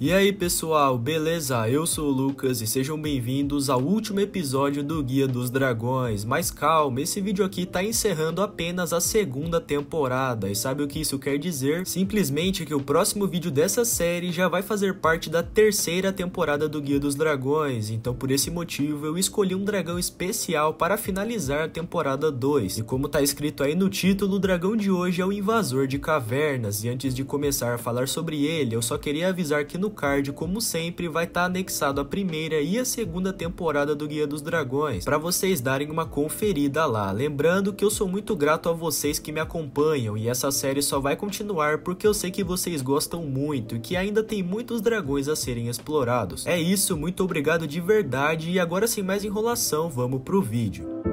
E aí pessoal, beleza? Eu sou o Lucas e sejam bem-vindos ao último episódio do Guia dos Dragões. Mas calma, esse vídeo aqui tá encerrando apenas a segunda temporada. E sabe o que isso quer dizer? Simplesmente que o próximo vídeo dessa série já vai fazer parte da terceira temporada do Guia dos Dragões. Então por esse motivo eu escolhi um dragão especial para finalizar a temporada 2. E como tá escrito aí no título, o dragão de hoje é o Invasor de Cavernas. E antes de começar a falar sobre ele, eu só queria avisar que no card, como sempre, vai estar tá anexado a primeira e a segunda temporada do Guia dos Dragões, para vocês darem uma conferida lá. Lembrando que eu sou muito grato a vocês que me acompanham e essa série só vai continuar porque eu sei que vocês gostam muito e que ainda tem muitos dragões a serem explorados. É isso, muito obrigado de verdade e agora sem mais enrolação, vamos pro vídeo.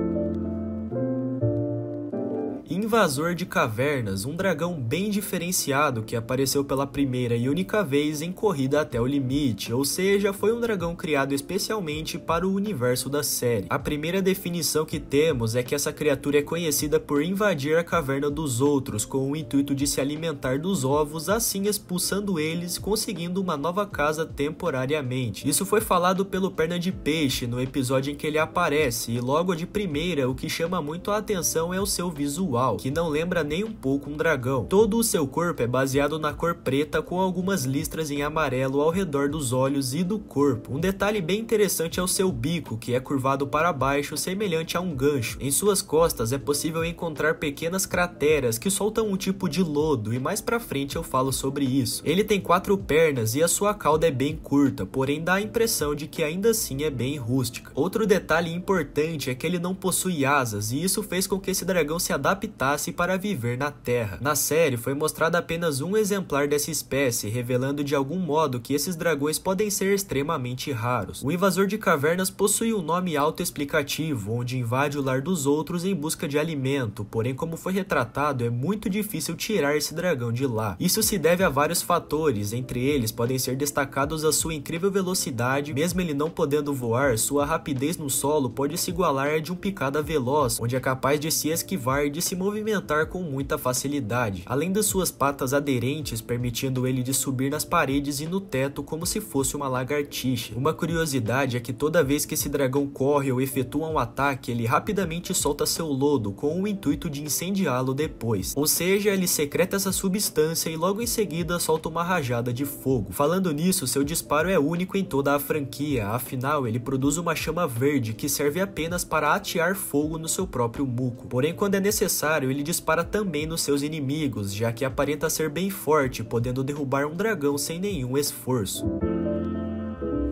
Invasor de Cavernas, um dragão bem diferenciado que apareceu pela primeira e única vez em Corrida até o Limite, ou seja, foi um dragão criado especialmente para o universo da série. A primeira definição que temos é que essa criatura é conhecida por invadir a caverna dos outros com o intuito de se alimentar dos ovos, assim expulsando eles, conseguindo uma nova casa temporariamente. Isso foi falado pelo Perna de Peixe no episódio em que ele aparece, e logo de primeira o que chama muito a atenção é o seu visual que não lembra nem um pouco um dragão. Todo o seu corpo é baseado na cor preta com algumas listras em amarelo ao redor dos olhos e do corpo. Um detalhe bem interessante é o seu bico, que é curvado para baixo semelhante a um gancho. Em suas costas é possível encontrar pequenas crateras que soltam um tipo de lodo e mais pra frente eu falo sobre isso. Ele tem quatro pernas e a sua cauda é bem curta, porém dá a impressão de que ainda assim é bem rústica. Outro detalhe importante é que ele não possui asas e isso fez com que esse dragão se adaptasse nasce para viver na Terra. Na série, foi mostrado apenas um exemplar dessa espécie, revelando de algum modo que esses dragões podem ser extremamente raros. O invasor de cavernas possui um nome autoexplicativo, onde invade o lar dos outros em busca de alimento, porém como foi retratado, é muito difícil tirar esse dragão de lá. Isso se deve a vários fatores, entre eles podem ser destacados a sua incrível velocidade, mesmo ele não podendo voar, sua rapidez no solo pode se igualar à de um picada veloz, onde é capaz de se esquivar e de se movimentar movimentar com muita facilidade, além das suas patas aderentes permitindo ele de subir nas paredes e no teto como se fosse uma lagartixa. Uma curiosidade é que toda vez que esse dragão corre ou efetua um ataque, ele rapidamente solta seu lodo com o intuito de incendiá-lo depois. Ou seja, ele secreta essa substância e logo em seguida solta uma rajada de fogo. Falando nisso, seu disparo é único em toda a franquia, afinal ele produz uma chama verde que serve apenas para atear fogo no seu próprio muco. Porém, quando é necessário, ele dispara também nos seus inimigos, já que aparenta ser bem forte, podendo derrubar um dragão sem nenhum esforço.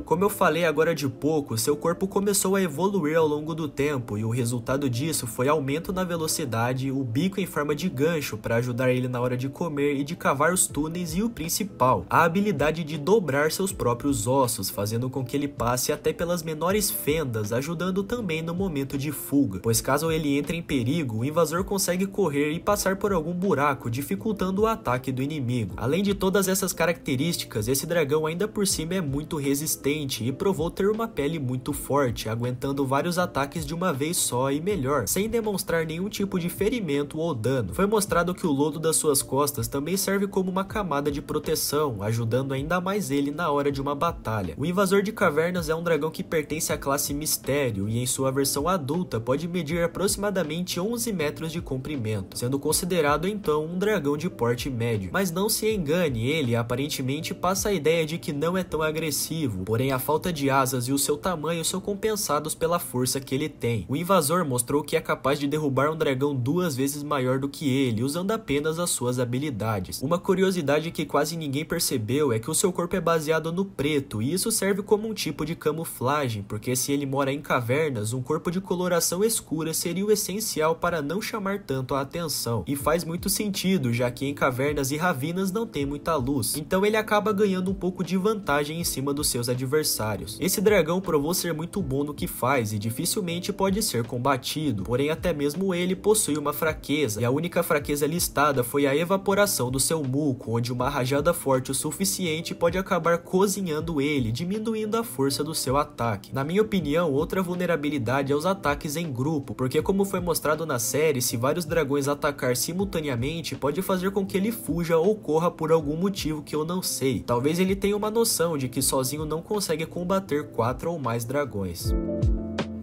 Como eu falei agora de pouco, seu corpo começou a evoluir ao longo do tempo e o resultado disso foi aumento na velocidade, o bico em forma de gancho para ajudar ele na hora de comer e de cavar os túneis e o principal, a habilidade de dobrar seus próprios ossos, fazendo com que ele passe até pelas menores fendas, ajudando também no momento de fuga, pois caso ele entre em perigo, o invasor consegue correr e passar por algum buraco, dificultando o ataque do inimigo. Além de todas essas características, esse dragão ainda por cima é muito resistente resistente e provou ter uma pele muito forte, aguentando vários ataques de uma vez só e melhor, sem demonstrar nenhum tipo de ferimento ou dano. Foi mostrado que o lodo das suas costas também serve como uma camada de proteção, ajudando ainda mais ele na hora de uma batalha. O invasor de cavernas é um dragão que pertence à classe mistério e em sua versão adulta pode medir aproximadamente 11 metros de comprimento, sendo considerado então um dragão de porte médio. Mas não se engane, ele aparentemente passa a ideia de que não é tão agressivo, porém a falta de asas e o seu tamanho são compensados pela força que ele tem. O invasor mostrou que é capaz de derrubar um dragão duas vezes maior do que ele, usando apenas as suas habilidades. Uma curiosidade que quase ninguém percebeu é que o seu corpo é baseado no preto, e isso serve como um tipo de camuflagem, porque se ele mora em cavernas, um corpo de coloração escura seria o essencial para não chamar tanto a atenção. E faz muito sentido, já que em cavernas e ravinas não tem muita luz. Então ele acaba ganhando um pouco de vantagem em cima dos seus adversários adversários. Esse dragão provou ser muito bom no que faz e dificilmente pode ser combatido, porém até mesmo ele possui uma fraqueza, e a única fraqueza listada foi a evaporação do seu muco, onde uma rajada forte o suficiente pode acabar cozinhando ele, diminuindo a força do seu ataque. Na minha opinião, outra vulnerabilidade é os ataques em grupo, porque como foi mostrado na série, se vários dragões atacar simultaneamente, pode fazer com que ele fuja ou corra por algum motivo que eu não sei. Talvez ele tenha uma noção de que sozinho não consegue consegue combater quatro ou mais dragões.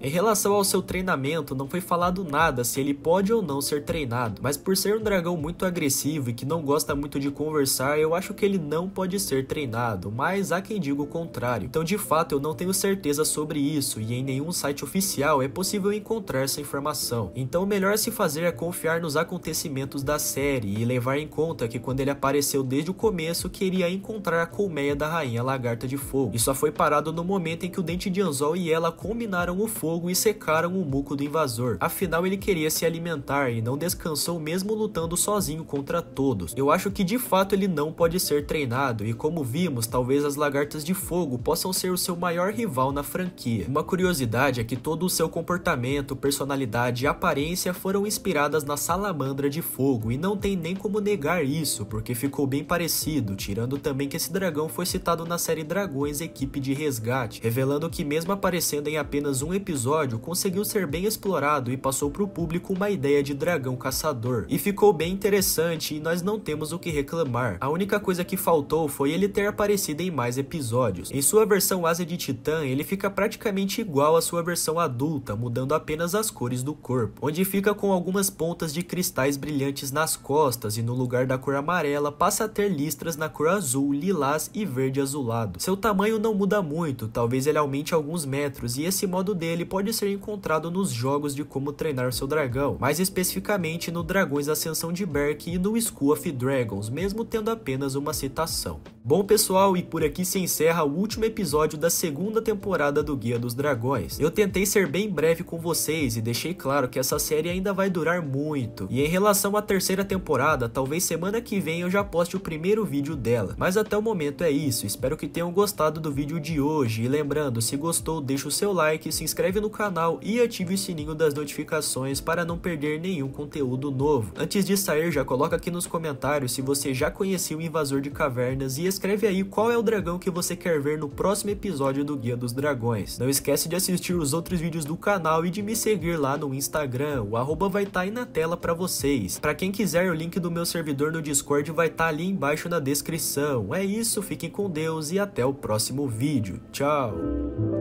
Em relação ao seu treinamento, não foi falado nada se ele pode ou não ser treinado, mas por ser um dragão muito agressivo e que não gosta muito de conversar, eu acho que ele não pode ser treinado, mas há quem diga o contrário. Então, de fato, eu não tenho certeza sobre isso e em nenhum site oficial é possível encontrar essa informação. Então, o melhor a se fazer é confiar nos acontecimentos da série e levar em conta que quando ele apareceu desde o começo, queria encontrar a colmeia da rainha lagarta de fogo. E só foi parado no momento em que o Dente de Anzol e ela combinaram o fogo fogo e secaram o muco do invasor. Afinal, ele queria se alimentar e não descansou mesmo lutando sozinho contra todos. Eu acho que de fato ele não pode ser treinado e como vimos, talvez as lagartas de fogo possam ser o seu maior rival na franquia. Uma curiosidade é que todo o seu comportamento, personalidade e aparência foram inspiradas na salamandra de fogo e não tem nem como negar isso, porque ficou bem parecido, tirando também que esse dragão foi citado na série Dragões Equipe de Resgate, revelando que mesmo aparecendo em apenas um episódio episódio conseguiu ser bem explorado e passou para o público uma ideia de dragão caçador. E ficou bem interessante e nós não temos o que reclamar. A única coisa que faltou foi ele ter aparecido em mais episódios. Em sua versão Asa de Titã, ele fica praticamente igual à sua versão adulta, mudando apenas as cores do corpo, onde fica com algumas pontas de cristais brilhantes nas costas e no lugar da cor amarela passa a ter listras na cor azul, lilás e verde azulado. Seu tamanho não muda muito, talvez ele aumente alguns metros e esse modo dele pode ser encontrado nos jogos de como treinar seu dragão, mais especificamente no Dragões Ascensão de Berk e no School of Dragons, mesmo tendo apenas uma citação. Bom pessoal, e por aqui se encerra o último episódio da segunda temporada do Guia dos Dragões. Eu tentei ser bem breve com vocês e deixei claro que essa série ainda vai durar muito. E em relação à terceira temporada, talvez semana que vem eu já poste o primeiro vídeo dela. Mas até o momento é isso, espero que tenham gostado do vídeo de hoje. E lembrando, se gostou, deixa o seu like, se inscreve inscreve no canal e ative o sininho das notificações para não perder nenhum conteúdo novo. Antes de sair, já coloca aqui nos comentários se você já conhecia o Invasor de Cavernas e escreve aí qual é o dragão que você quer ver no próximo episódio do Guia dos Dragões. Não esquece de assistir os outros vídeos do canal e de me seguir lá no Instagram, o arroba vai estar tá aí na tela para vocês. Para quem quiser, o link do meu servidor no Discord vai estar tá ali embaixo na descrição. É isso, fiquem com Deus e até o próximo vídeo. Tchau!